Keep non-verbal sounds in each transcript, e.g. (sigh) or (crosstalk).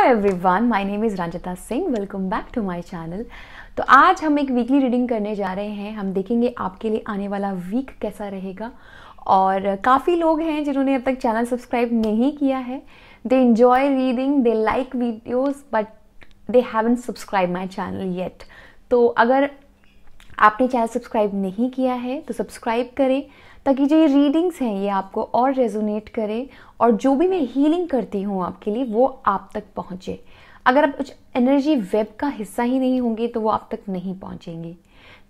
Hi everyone my name is Ranjita Singh welcome back to my channel तो आज हम एक वीकली रीडिंग करने जा रहे हैं हम देखेंगे आपके लिए आने वाला वीक कैसा रहेगा और काफ़ी लोग हैं जिन्होंने अब तक चैनल सब्सक्राइब नहीं किया है they enjoy reading they like videos but they haven't subscribe my channel yet तो अगर आपने चैनल सब्सक्राइब नहीं किया है तो सब्सक्राइब करें ताकि जो ये रीडिंग्स हैं ये आपको और रेजोनेट करें और जो भी मैं हीलिंग करती हूँ आपके लिए वो आप तक पहुँचे अगर आप कुछ एनर्जी वेब का हिस्सा ही नहीं होंगे तो वो आप तक नहीं पहुँचेंगे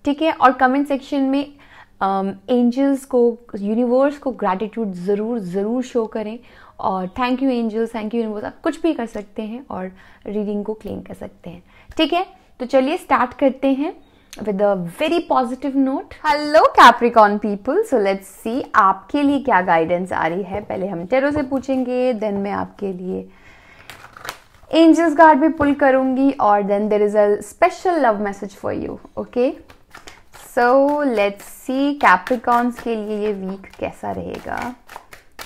ठीक है और कमेंट सेक्शन में एंजल्स um, को यूनिवर्स को ग्रैटिट्यूड ज़रूर ज़रूर शो करें और thank you angels thank you universe आप कुछ भी कर सकते हैं और रीडिंग को क्लेम कर सकते हैं ठीक है तो चलिए स्टार्ट करते हैं with a very positive note hello Capricorn people so let's see आपके लिए क्या गाइडेंस आ रही है पहले हम टेरो से पूछेंगे देन मैं आपके लिए एंजल्स गार्ड भी पुल करूंगी और then there is a special love message for you okay so let's see Capricorns के लिए ये वीक कैसा रहेगा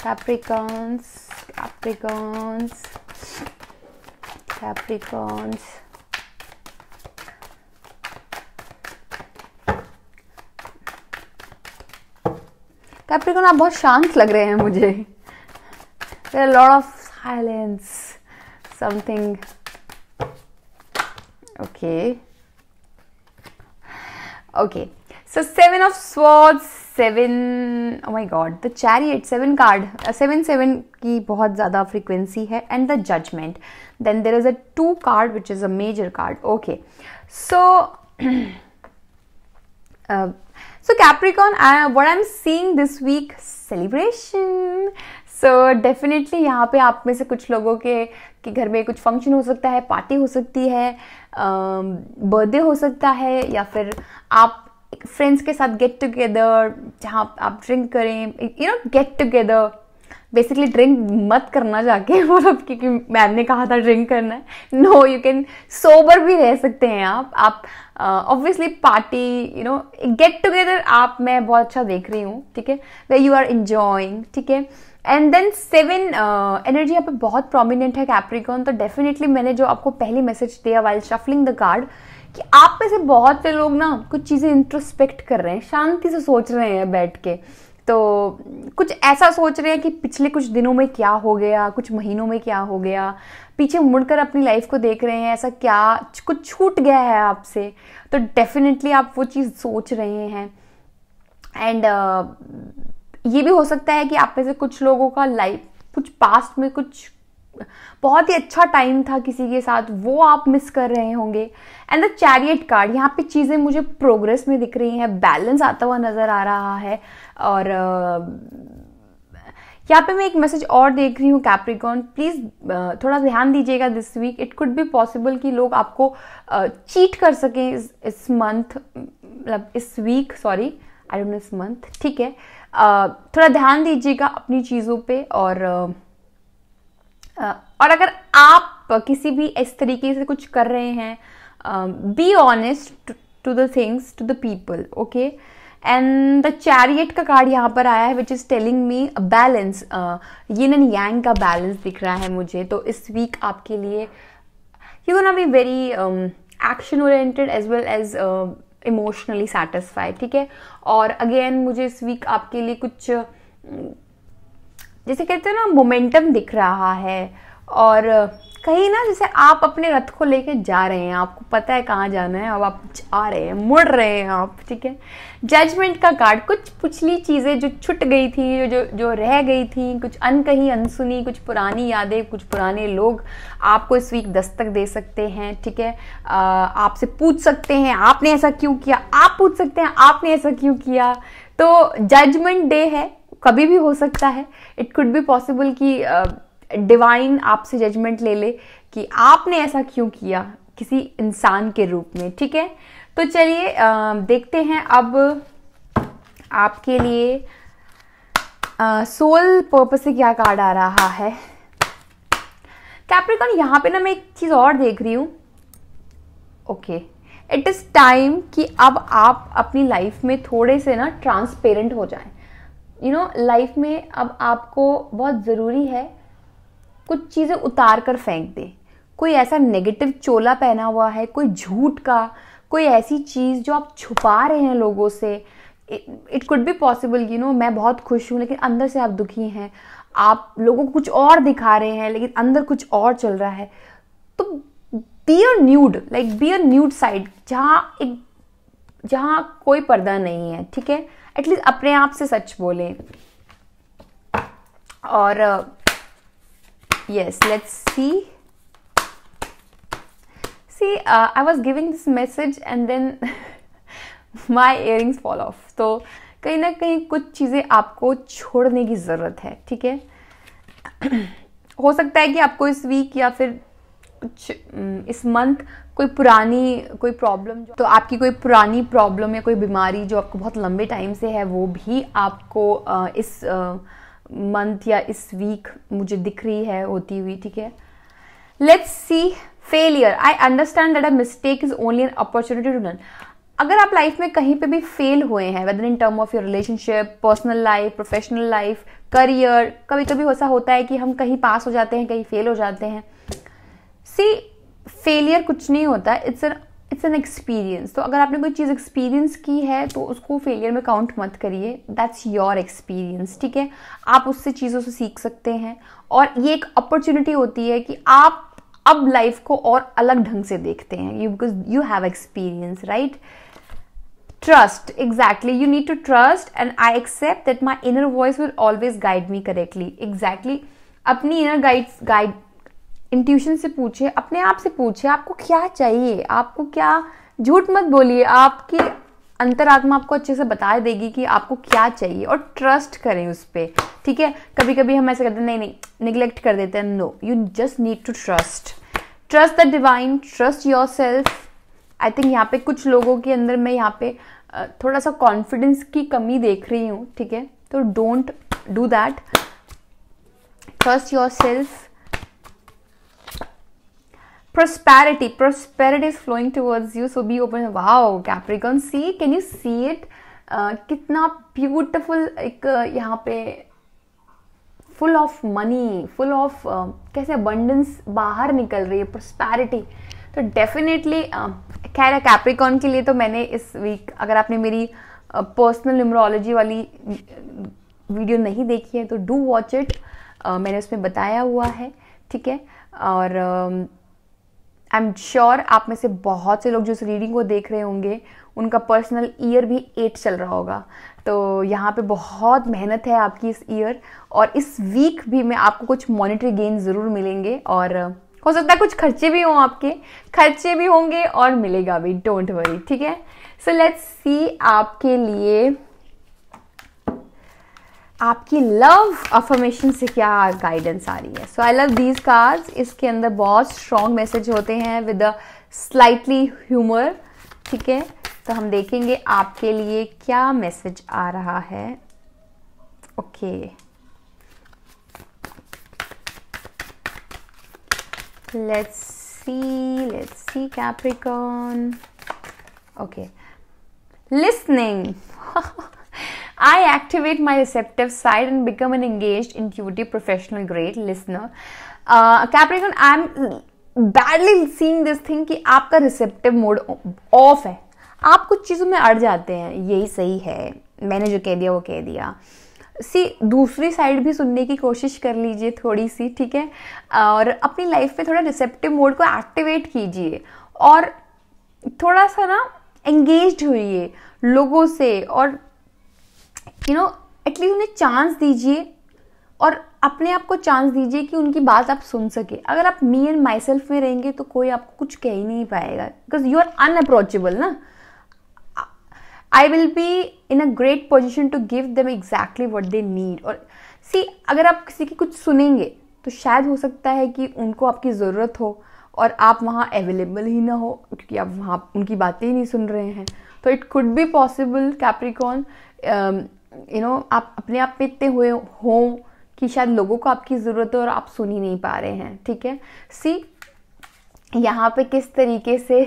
कैप्रिकॉन्स कैप्रिकॉन्स कैप्रिकॉन्स कैप्रिकॉन आप बहुत शांत लग रहे हैं मुझे lord of silence something okay okay so seven of swords seven my god the chariot seven card seven seven की बहुत ज्यादा फ्रीक्वेंसी है and the judgement then there is a two card which is a major card okay so So Capricorn, uh, what I'm seeing this week, celebration. So so, definitely यहाँ पे आप में से कुछ लोगों के के घर में कुछ फंक्शन हो सकता है पार्टी हो सकती है बर्थडे um, हो सकता है या फिर आप फ्रेंड्स के साथ गेट टुगेदर जहाँ आप ड्रिंक करें you know get together basically drink मत करना जाके मतलब (laughs) क्योंकि मैम ने कहा था ड्रिंक करना है नो यू कैन सोबर भी रह सकते हैं आप आप obviously party you know get together आप मैं बहुत अच्छा देख रही हूँ ठीक है वे यू आर इन्जॉइंग ठीक है एंड देन सेवन एनर्जी यहाँ पे बहुत प्रोमिनेंट है कैप्रिकॉन तो डेफिनेटली मैंने जो आपको पहली मैसेज दिया वाइल शफलिंग द कार्ड कि आप में से बहुत से लोग ना कुछ चीज़ें इंट्रोस्पेक्ट कर रहे हैं शांति से सोच रहे हैं बैठ के तो कुछ ऐसा सोच रहे हैं कि पिछले कुछ दिनों में क्या हो गया कुछ महीनों में क्या हो गया पीछे मुड़कर अपनी लाइफ को देख रहे हैं ऐसा क्या कुछ छूट गया है आपसे तो डेफिनेटली आप वो चीज़ सोच रहे हैं एंड uh, ये भी हो सकता है कि आप में से कुछ लोगों का लाइफ कुछ पास्ट में कुछ बहुत ही अच्छा टाइम था किसी के साथ वो आप मिस कर रहे होंगे एंड द चैरियट कार्ड यहाँ पे चीज़ें मुझे प्रोग्रेस में दिख रही हैं बैलेंस आता हुआ नज़र आ रहा है और यहाँ पे मैं एक मैसेज और देख रही हूँ कैप्रिकॉन प्लीज़ थोड़ा ध्यान दीजिएगा this week it could be possible कि लोग आपको चीट कर सकें इस इस मंथ मतलब इस week sorry I don't know इस मंथ ठीक है uh, थोड़ा ध्यान दीजिएगा अपनी चीज़ों पे और uh, और अगर आप किसी भी इस तरीके से कुछ कर रहे हैं be honest to the things to the people okay and the chariot का कार्ड यहाँ पर आया है which is telling me balance ये नन यांग का बैलेंस दिख रहा है मुझे तो इस वीक आपके लिए you gonna be very action oriented as well as emotionally satisfied ठीक है और अगेन मुझे इस वीक आपके लिए कुछ जैसे कहते हैं ना मोमेंटम दिख रहा है और कहीं ना जैसे आप अपने रथ को लेके जा रहे हैं आपको पता है कहाँ जाना है अब आप जा रहे हैं मुड़ रहे हैं आप ठीक है जजमेंट का कार्ड कुछ पिछली चीज़ें जो छुट गई थी जो जो रह गई थी कुछ अनकही अनसुनी कुछ पुरानी यादें कुछ पुराने लोग आपको इस वीक दस्तक दे सकते हैं ठीक है आपसे पूछ सकते हैं आपने ऐसा क्यों किया आप पूछ सकते हैं आपने ऐसा क्यों किया तो जजमेंट डे है कभी भी हो सकता है इट कुड बी पॉसिबल कि डिवाइन uh, आपसे जजमेंट ले ले कि आपने ऐसा क्यों किया किसी इंसान के रूप में ठीक है तो चलिए uh, देखते हैं अब आपके लिए सोल uh, पर्पज से क्या कार्ड आ रहा है कैप्रिकॉन यहाँ पे ना मैं एक चीज़ और देख रही हूँ ओके इट इज़ टाइम कि अब आप अपनी लाइफ में थोड़े से ना ट्रांसपेरेंट हो जाएं यू नो लाइफ में अब आपको बहुत ज़रूरी है कुछ चीज़ें उतार कर फेंक दें कोई ऐसा नेगेटिव चोला पहना हुआ है कोई झूठ का कोई ऐसी चीज़ जो आप छुपा रहे हैं लोगों से it could be possible you know मैं बहुत खुश हूँ लेकिन अंदर से आप दुखी हैं आप लोगों को कुछ और दिखा रहे हैं लेकिन अंदर कुछ और चल रहा है तो be a nude like be a nude side जहाँ एक जहाँ कोई पर्दा नहीं है ठीक है एटलीस्ट अपने आप से सच बोले और yes let's see see I was giving this message and then my earrings fall off तो कहीं ना कहीं कुछ चीज़ें आपको छोड़ने की ज़रूरत है ठीक है (clears throat) हो सकता है कि आपको इस वीक या फिर इस मंथ कोई पुरानी कोई प्रॉब्लम जो तो आपकी कोई पुरानी प्रॉब्लम या कोई बीमारी जो आपको बहुत लंबे टाइम से है वो भी आपको इस मंथ या इस वीक मुझे दिख रही है होती हुई ठीक है let's see failure I understand that a mistake is only an opportunity to learn अगर आप लाइफ में कहीं पे भी फेल हुए हैं whether in term of your relationship personal life professional life career कभी कभी ऐसा होता है कि हम कहीं पास हो जाते हैं कहीं फेल हो जाते हैं सी फेलियर कुछ नहीं होता it's an it's an experience तो अगर आपने कोई चीज़ एक्सपीरियंस की है तो उसको फेलियर में काउंट मत करिए दैट्स योर एक्सपीरियंस ठीक है आप उससे चीज़ों से सीख सकते हैं और ये एक अपॉर्चुनिटी होती है कि आप अब लाइफ को और अलग ढंग से देखते हैं you because you have experience right trust exactly you need to trust and I accept that my inner voice will always guide me correctly exactly अपनी इनर गाइड गाइड इंट्यूशन से पूछे अपने आप से पूछे आपको क्या चाहिए आपको क्या झूठ मत बोलिए आपकी अंतरात्मा आपको अच्छे से बता देगी कि आपको क्या चाहिए और ट्रस्ट करें उस पर ठीक है कभी कभी हम ऐसे करते हैं नहीं नहीं निगलेक्ट कर देते हैं no you just need to trust trust the divine trust yourself I think यहाँ पे कुछ लोगों के अंदर मैं यहाँ पे थोड़ा सा कॉन्फिडेंस की कमी देख रही हूँ ठीक है तो don't do that trust yourself prosperity prosperity is flowing towards you so be open wow capricorn see can you see it uh, कितना ब्यूटिफुल एक uh, यहाँ पे full of money full of कैसे अबंडेंस बाहर निकल रही है prosperity तो डेफिनेटली uh, खैर कैप्रिकॉन के लिए तो मैंने इस वीक अगर आपने मेरी पर्सनल uh, न्यूमरोलॉजी वाली वीडियो नहीं देखी है तो डू वॉच इट मैंने उसमें बताया हुआ है ठीक है और uh, आई एम श्योर आप में से बहुत से लोग जो इस रीडिंग को देख रहे होंगे उनका पर्सनल ईयर भी एट चल रहा होगा तो यहाँ पे बहुत मेहनत है आपकी इस ईयर और इस वीक भी में आपको कुछ मॉनिटरी गेन ज़रूर मिलेंगे और हो सकता है कुछ खर्चे भी हों आपके खर्चे भी होंगे और मिलेगा भी डोंट वरी ठीक है सो लेट्स सी आपके लिए आपकी लव अफर्मेशन से क्या गाइडेंस आ रही है so I love these cards इसके अंदर बहुत स्ट्रॉन्ग मैसेज होते हैं विद अ स्लाइटली ह्यूमर ठीक है तो हम देखेंगे आपके लिए क्या मैसेज आ रहा है okay let's see let's see Capricorn okay listening I activate my receptive side and become an engaged, intuitive, professional, great listener. Uh, Capricorn, uh, I'm badly seeing this thing कि आपका रिसेप्टिव मोड ऑफ है आप कुछ चीज़ों में अड़ जाते हैं यही सही है मैंने जो कह दिया वो कह दिया सी दूसरी साइड भी सुनने की कोशिश कर लीजिए थोड़ी सी ठीक है और अपनी लाइफ में थोड़ा रिसेप्टिव मोड को एक्टिवेट कीजिए और थोड़ा सा ना एंगेज होइए लोगों से और यू नो एटलीस्ट उन्हें चांस दीजिए और अपने आप को चांस दीजिए कि उनकी बात आप सुन सके अगर आप मी एंड माई सेल्फ में रहेंगे तो कोई आपको कुछ कह ही नहीं पाएगा बिकॉज यू आर अनअप्रोचेबल ना I will be in a great position to give them exactly what they need और सी अगर आप किसी की कुछ सुनेंगे तो शायद हो सकता है कि उनको आपकी ज़रूरत हो और आप वहाँ अवेलेबल ही ना हो क्योंकि आप वहाँ उनकी बातें ही नहीं सुन रहे हैं तो it could be possible Capricorn you know आप अपने आप में इतने हुए हों कि शायद लोगों को आपकी ज़रूरत है और आप सुन ही नहीं पा रहे हैं ठीक है सी यहाँ पे किस तरीके से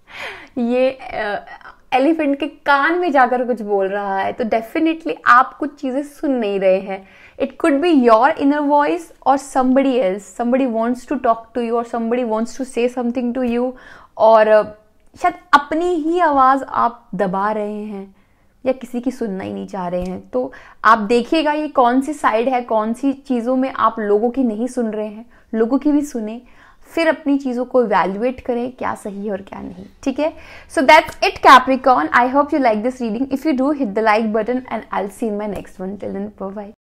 (laughs) ये एलिफेंट के कान में जाकर कुछ बोल रहा है तो डेफिनेटली आप कुछ चीज़ें सुन नहीं रहे हैं it could be your inner voice और somebody else somebody wants to talk to you और somebody wants to say something to you और शायद अपनी ही आवाज़ आप दबा रहे हैं या किसी की सुनना ही नहीं चाह रहे हैं तो आप देखिएगा ये कौन सी साइड है कौन सी चीज़ों में आप लोगों की नहीं सुन रहे हैं लोगों की भी सुने फिर अपनी चीज़ों को वैल्यूएट करें क्या सही है और क्या नहीं ठीक है so that's it Capricorn I hope you like this reading if you do hit the like button and I see my next one till bye